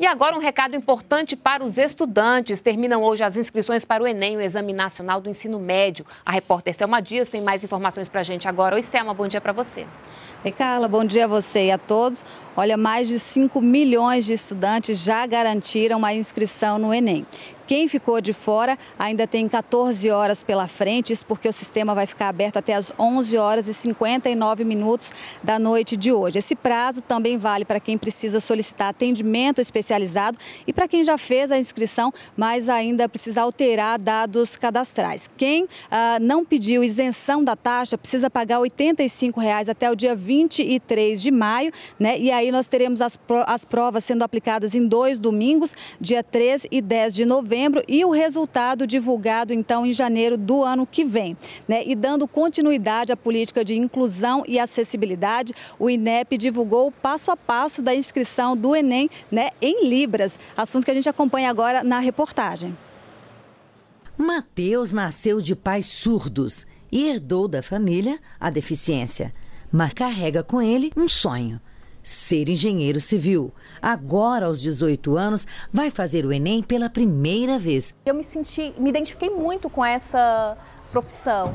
E agora um recado importante para os estudantes. Terminam hoje as inscrições para o Enem, o Exame Nacional do Ensino Médio. A repórter Selma Dias tem mais informações para a gente agora. Oi, Selma, bom dia para você. Oi, Carla, bom dia a você e a todos. Olha, mais de 5 milhões de estudantes já garantiram a inscrição no Enem. Quem ficou de fora ainda tem 14 horas pela frente, isso porque o sistema vai ficar aberto até as 11 horas e 59 minutos da noite de hoje. Esse prazo também vale para quem precisa solicitar atendimento especializado e para quem já fez a inscrição, mas ainda precisa alterar dados cadastrais. Quem ah, não pediu isenção da taxa precisa pagar R$ 85,00 até o dia 23 de maio, né? E aí nós teremos as, as provas sendo aplicadas em dois domingos, dia 3 e 10 de novembro e o resultado divulgado então em janeiro do ano que vem. Né? E dando continuidade à política de inclusão e acessibilidade, o INEP divulgou o passo a passo da inscrição do Enem né, em Libras, assunto que a gente acompanha agora na reportagem. Mateus nasceu de pais surdos e herdou da família a deficiência, mas carrega com ele um sonho ser engenheiro civil. Agora, aos 18 anos, vai fazer o Enem pela primeira vez. Eu me senti, me identifiquei muito com essa profissão.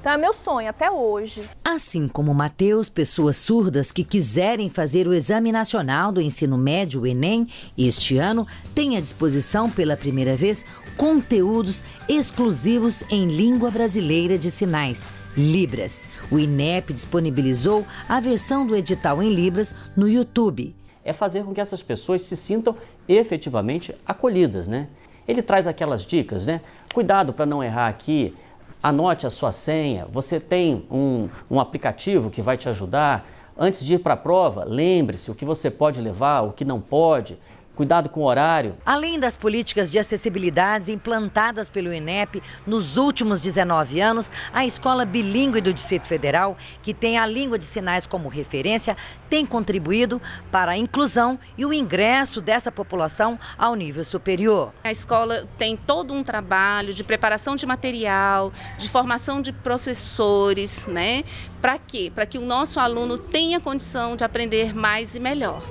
Então é meu sonho até hoje. Assim como Matheus, pessoas surdas que quiserem fazer o Exame Nacional do Ensino Médio, o Enem, este ano tem à disposição pela primeira vez conteúdos exclusivos em língua brasileira de sinais Libras. O INEP disponibilizou a versão do edital em Libras no YouTube. É fazer com que essas pessoas se sintam efetivamente acolhidas, né? Ele traz aquelas dicas, né? Cuidado para não errar aqui, anote a sua senha, você tem um, um aplicativo que vai te ajudar. Antes de ir para a prova, lembre-se o que você pode levar, o que não pode cuidado com o horário. Além das políticas de acessibilidade implantadas pelo INEP nos últimos 19 anos, a escola bilíngue do Distrito Federal, que tem a língua de sinais como referência, tem contribuído para a inclusão e o ingresso dessa população ao nível superior. A escola tem todo um trabalho de preparação de material, de formação de professores, né? Para quê? Para que o nosso aluno tenha condição de aprender mais e melhor.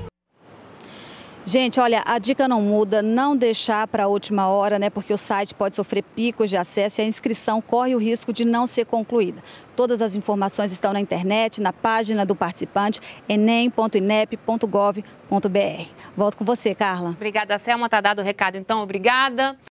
Gente, olha, a dica não muda, não deixar para a última hora, né? Porque o site pode sofrer picos de acesso e a inscrição corre o risco de não ser concluída. Todas as informações estão na internet, na página do participante, enem.inep.gov.br. Volto com você, Carla. Obrigada, Selma. Tá dado o recado, então. Obrigada.